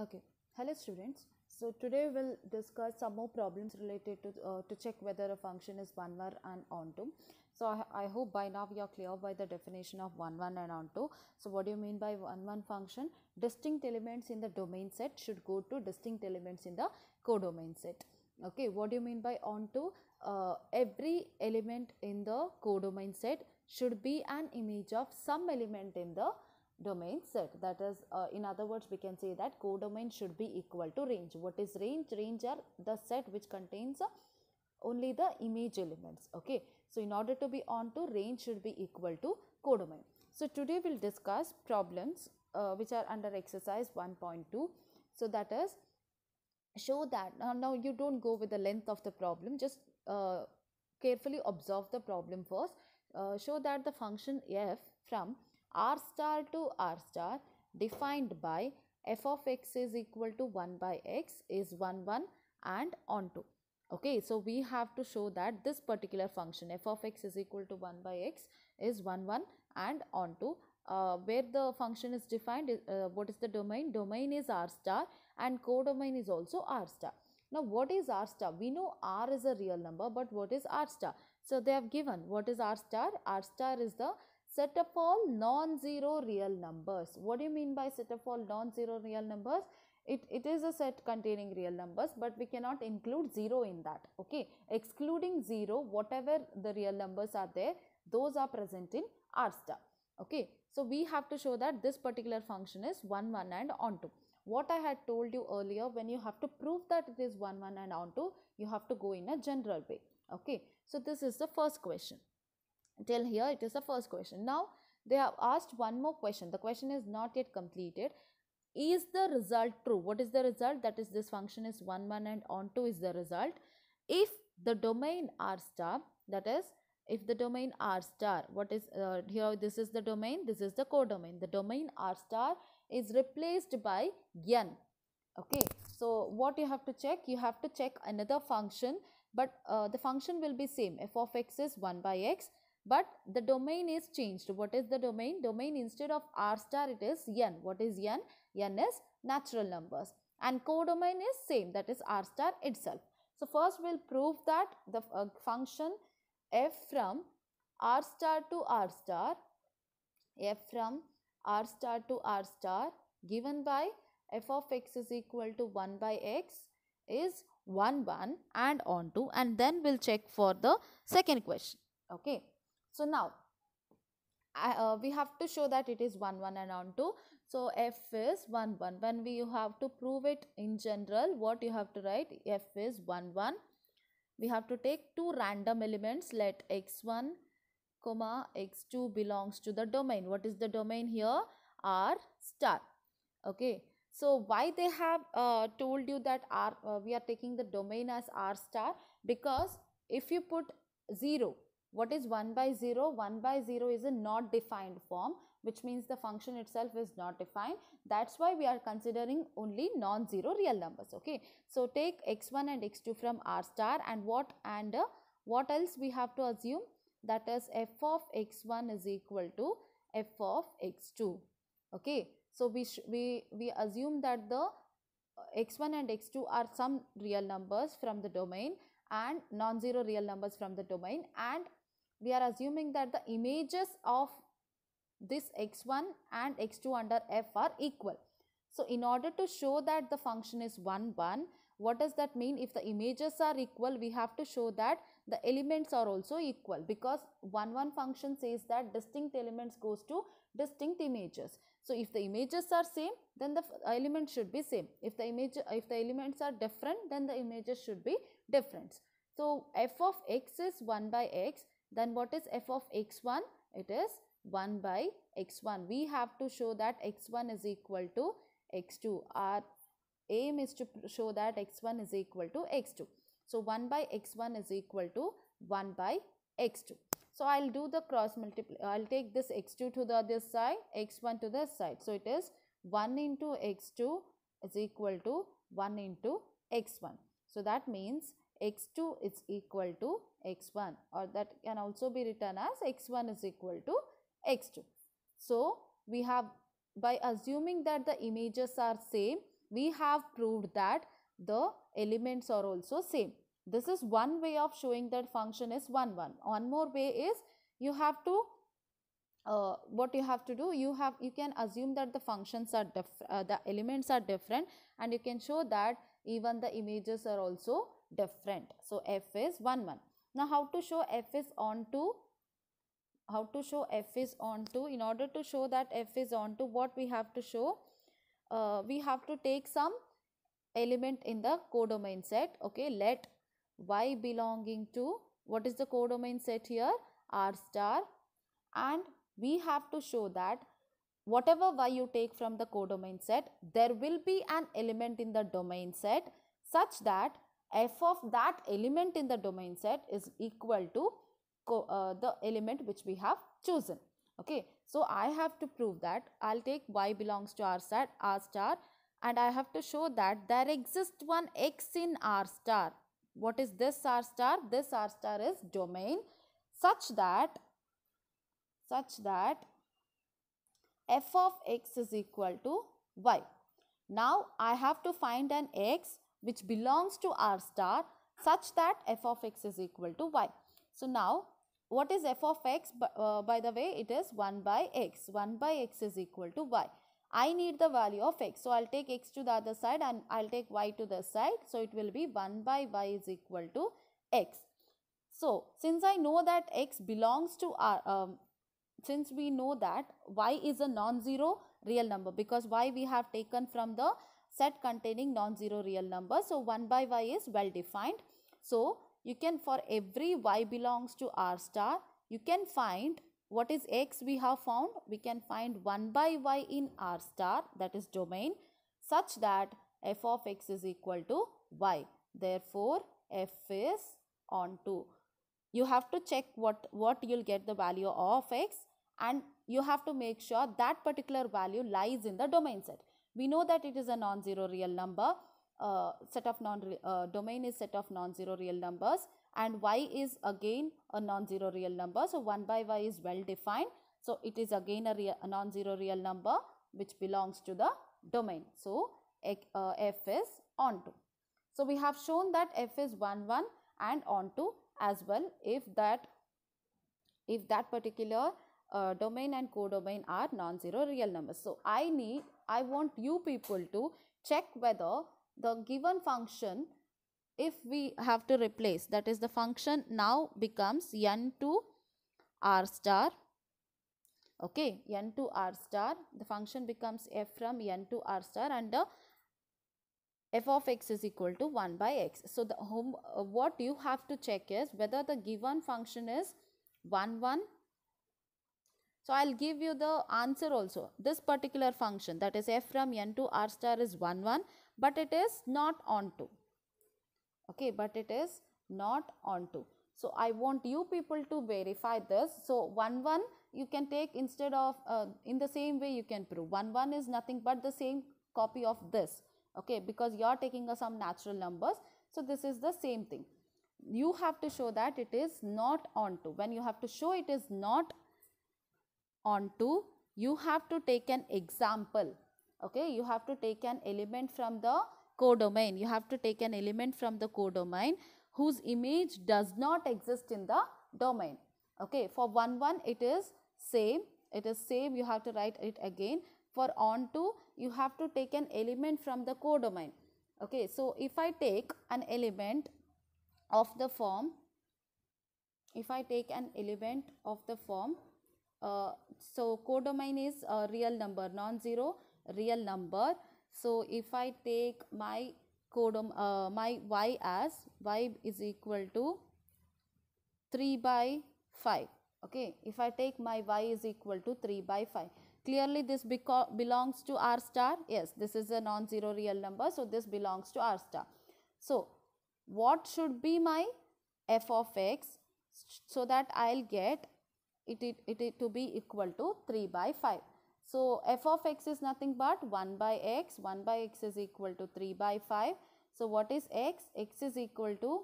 Okay, hello students. So today we'll discuss some more problems related to uh, to check whether a function is one var and onto. So I, I, hope by now you are clear by the definition of one one and onto. So what do you mean by one one function? Distinct elements in the domain set should go to distinct elements in the codomain set. Okay, what do you mean by onto? Uh, every element in the codomain set should be an image of some element in the domain set that is uh, in other words we can say that codomain should be equal to range what is range range are the set which contains uh, only the image elements okay so in order to be onto range should be equal to codomain so today we'll discuss problems uh, which are under exercise 1.2 so that is show that uh, now you don't go with the length of the problem just uh, carefully observe the problem first uh, show that the function f from r star to r star defined by f of x is equal to 1 by x is 1 1 and onto. Okay, so we have to show that this particular function f of x is equal to 1 by x is 1 1 and onto uh, where the function is defined uh, what is the domain domain is r star and codomain is also r star now what is r star we know r is a real number but what is r star so they have given what is r star r star is the set of all non-zero real numbers. What do you mean by set of all non-zero real numbers? It, it is a set containing real numbers but we cannot include 0 in that okay excluding 0 whatever the real numbers are there those are present in R star okay so we have to show that this particular function is 1 1 and onto what I had told you earlier when you have to prove that it is 1 1 and onto you have to go in a general way okay so this is the first question till here it is the first question now they have asked one more question the question is not yet completed is the result true what is the result that is this function is 1 1 and onto is the result if the domain r star that is if the domain r star what is uh, here this is the domain this is the codomain the domain r star is replaced by n okay so what you have to check you have to check another function but uh, the function will be same f of x is 1 by x but the domain is changed. What is the domain? Domain instead of R star it is n. What is n? n is natural numbers and codomain is same that is R star itself. So, first we will prove that the uh, function f from R star to R star f from R star to R star given by f of x is equal to 1 by x is 1 1 and on 2 and then we will check for the second question. Okay so now uh, we have to show that it is 1 1 and on 2 so f is 1 1 when we have to prove it in general what you have to write f is 1 1 we have to take two random elements let x1 comma x2 belongs to the domain what is the domain here r star okay so why they have uh, told you that r uh, we are taking the domain as r star because if you put 0 what is 1 by 0? 1 by 0 is a not defined form which means the function itself is not defined. That's why we are considering only non-zero real numbers. Okay. So take x1 and x2 from R star and what and uh, what else we have to assume? That is f of x1 is equal to f of x2. Okay. So we, we, we assume that the uh, x1 and x2 are some real numbers from the domain and non-zero real numbers from the domain and we are assuming that the images of this x1 and x2 under f are equal. So, in order to show that the function is 1 1, what does that mean? If the images are equal, we have to show that the elements are also equal because 1 1 function says that distinct elements goes to distinct images. So, if the images are same, then the element should be same. If the image, if the elements are different, then the images should be different. So, f of x is 1 by x then what is f of x1? It is 1 by x1. We have to show that x1 is equal to x2. Our aim is to show that x1 is equal to x2. So, 1 by x1 is equal to 1 by x2. So, I will do the cross multiply. I will take this x2 to the other side, x1 to this side. So, it is 1 into x2 is equal to 1 into x1. So, that means x2 is equal to x1 or that can also be written as x1 is equal to x2. So, we have by assuming that the images are same, we have proved that the elements are also same. This is one way of showing that function is 1 1. One more way is you have to uh, what you have to do you have you can assume that the functions are uh, the elements are different and you can show that even the images are also different. So, f is 1 1. Now, how to show f is onto how to show f is onto in order to show that f is onto what we have to show uh, we have to take some element in the codomain set okay let y belonging to what is the codomain set here r star and we have to show that whatever y you take from the codomain set there will be an element in the domain set such that f of that element in the domain set is equal to uh, the element which we have chosen. Okay. So, I have to prove that I will take y belongs to R set, R star and I have to show that there exists one x in R star. What is this R star? This R star is domain such that such that f of x is equal to y. Now, I have to find an x which belongs to R star such that f of x is equal to y. So now what is f of x? Uh, by the way, it is 1 by x. 1 by x is equal to y. I need the value of x. So, I will take x to the other side and I will take y to the side. So, it will be 1 by y is equal to x. So, since I know that x belongs to R, um, since we know that y is a non-zero real number because y we have taken from the set containing non-zero real numbers. So 1 by y is well defined. So you can for every y belongs to r star, you can find what is x we have found? We can find 1 by y in r star that is domain such that f of x is equal to y. Therefore, f is onto. You have to check what, what you'll get the value of x and you have to make sure that particular value lies in the domain set we know that it is a non-zero real number uh, set of non uh, domain is set of non-zero real numbers and y is again a non-zero real number so 1 by y is well defined so it is again a, a non-zero real number which belongs to the domain so uh, f is onto so we have shown that f is 1 1 and onto as well if that if that particular uh, domain and codomain are non-zero real numbers. So, I need, I want you people to check whether the given function if we have to replace that is the function now becomes n to r star okay n to r star the function becomes f from n to r star and the f of x is equal to 1 by x so the home uh, what you have to check is whether the given function is 1 1 so I'll give you the answer also. This particular function that is f from n to r star is 1 1 but it is not onto. Okay, but it is not onto. So I want you people to verify this. So 1 1 you can take instead of uh, in the same way you can prove 1 1 is nothing but the same copy of this. Okay, because you are taking some natural numbers. So this is the same thing. You have to show that it is not onto. When you have to show it is not onto you have to take an example okay you have to take an element from the codomain you have to take an element from the codomain whose image does not exist in the domain okay for 1 1 it is same it is same you have to write it again for onto you have to take an element from the codomain okay so if i take an element of the form if i take an element of the form uh, so codomain is a real number non-zero real number so if i take my codom uh, my y as y is equal to 3 by 5 okay if i take my y is equal to 3 by 5 clearly this belongs to r star yes this is a non-zero real number so this belongs to r star so what should be my f of x so that i'll get it, it, it, it to be equal to 3 by 5. So, f of x is nothing but 1 by x, 1 by x is equal to 3 by 5. So, what is x? x is equal to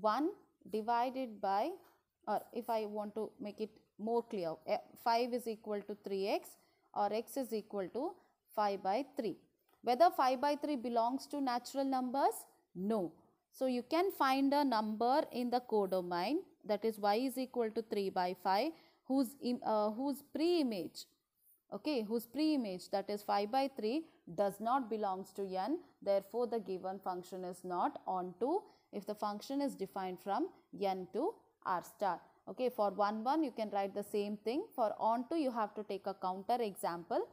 1 divided by or if I want to make it more clear eh, 5 is equal to 3x or x is equal to 5 by 3. Whether 5 by 3 belongs to natural numbers? No. So you can find a number in the codomain that is y is equal to 3 by 5 whose, uh, whose pre-image okay whose pre-image that is 5 by 3 does not belongs to n therefore the given function is not onto if the function is defined from n to r star okay for 1 1 you can write the same thing for onto you have to take a counter example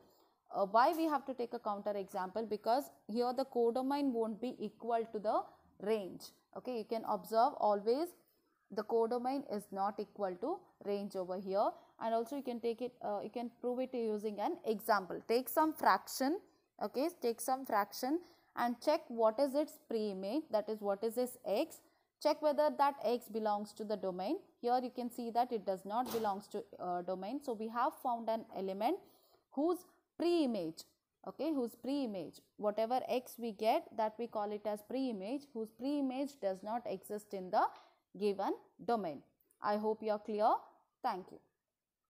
uh, why we have to take a counter example because here the codomain won't be equal to the range okay you can observe always the codomain is not equal to range over here and also you can take it uh, you can prove it using an example take some fraction okay take some fraction and check what is its pre-image that is what is this x check whether that x belongs to the domain here you can see that it does not belongs to uh, domain so we have found an element whose pre-image okay whose pre-image whatever x we get that we call it as pre-image whose pre-image does not exist in the given domain i hope you are clear thank you